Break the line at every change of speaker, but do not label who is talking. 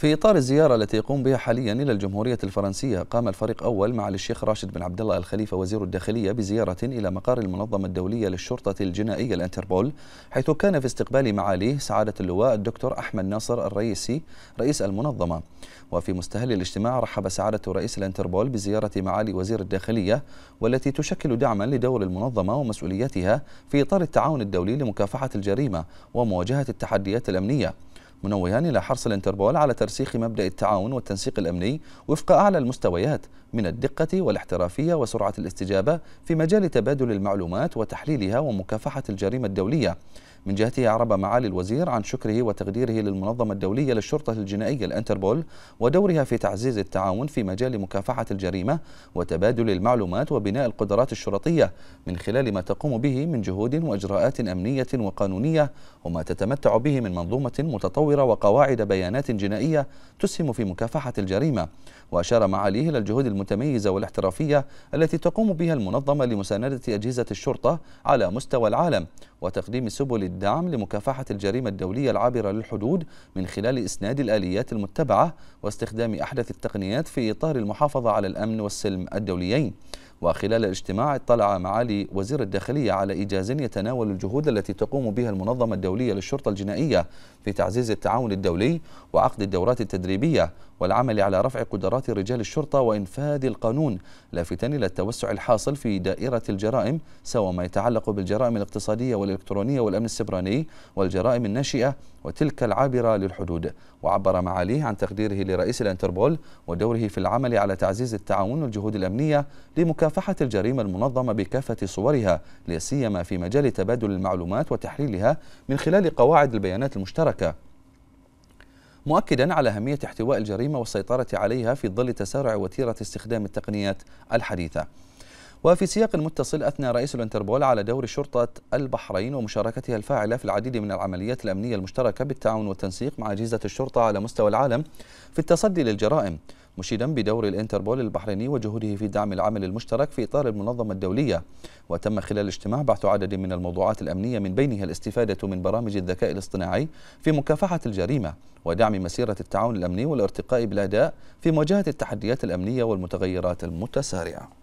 في إطار الزيارة التي يقوم بها حاليا إلى الجمهورية الفرنسية قام الفريق أول معالي الشيخ راشد بن عبد الله الخليفة وزير الداخلية بزيارة إلى مقر المنظمة الدولية للشرطة الجنائية الانتربول حيث كان في استقبال معاليه سعادة اللواء الدكتور أحمد ناصر الرئيسي رئيس المنظمة وفي مستهل الاجتماع رحب سعادة رئيس الانتربول بزيارة معالي وزير الداخلية والتي تشكل دعما لدور المنظمة ومسؤوليتها في إطار التعاون الدولي لمكافحة الجريمة ومواجهة التحديات الأمنية منوهان إلى حرص الانتربول على ترسيخ مبدأ التعاون والتنسيق الأمني وفق أعلى المستويات من الدقة والاحترافية وسرعة الاستجابة في مجال تبادل المعلومات وتحليلها ومكافحة الجريمة الدولية من جهته أعرب معالي الوزير عن شكره وتقديره للمنظمة الدولية للشرطة الجنائية الانتربول ودورها في تعزيز التعاون في مجال مكافحة الجريمة وتبادل المعلومات وبناء القدرات الشرطية من خلال ما تقوم به من جهود وإجراءات أمنية وقانونية وما تتمتع به من منظومة متطورة وقواعد بيانات جنائية تسهم في مكافحة الجريمة وأشار معاليه إلى الجهود المتميزة والاحترافية التي تقوم بها المنظمة لمساندة أجهزة الشرطة على مستوى العالم وتقديم سبل الدعم لمكافحة الجريمة الدولية العابرة للحدود من خلال إسناد الآليات المتبعة واستخدام أحدث التقنيات في إطار المحافظة على الأمن والسلم الدوليين وخلال الاجتماع اطلع معالي وزير الداخلية على إيجاز يتناول الجهود التي تقوم بها المنظمة الدولية للشرطة الجنائية في تعزيز التعاون الدولي وعقد الدورات التدريبية والعمل على رفع قدرات رجال الشرطة وإنفاذ القانون لافتا إلى التوسع الحاصل في دائرة الجرائم سواء ما يتعلق بالجرائم الاقتصادية والإلكترونية والأمن السبراني والجرائم الناشئة وتلك العابرة للحدود وعبر معاليه عن تقديره لرئيس الانتربول ودوره في العمل على تعزيز التعاون والجهود الأمنية لمكافحة مكافحة الجريمة المنظمة بكافة صورها لاسيما في مجال تبادل المعلومات وتحليلها من خلال قواعد البيانات المشتركة مؤكدا على أهمية احتواء الجريمة والسيطرة عليها في ظل تسارع وتيرة استخدام التقنيات الحديثة وفي سياق متصل أثنى رئيس الانتربول على دور شرطة البحرين ومشاركتها الفاعلة في العديد من العمليات الأمنية المشتركة بالتعاون والتنسيق مع أجهزة الشرطة على مستوى العالم في التصدي للجرائم مشيدا بدور الانتربول البحريني وجهوده في دعم العمل المشترك في إطار المنظمة الدولية وتم خلال الاجتماع بحث عدد من الموضوعات الأمنية من بينها الاستفادة من برامج الذكاء الاصطناعي في مكافحة الجريمة ودعم مسيرة التعاون الأمني والارتقاء بالأداء في مواجهة التحديات الأمنية والمتغيرات المتسارعة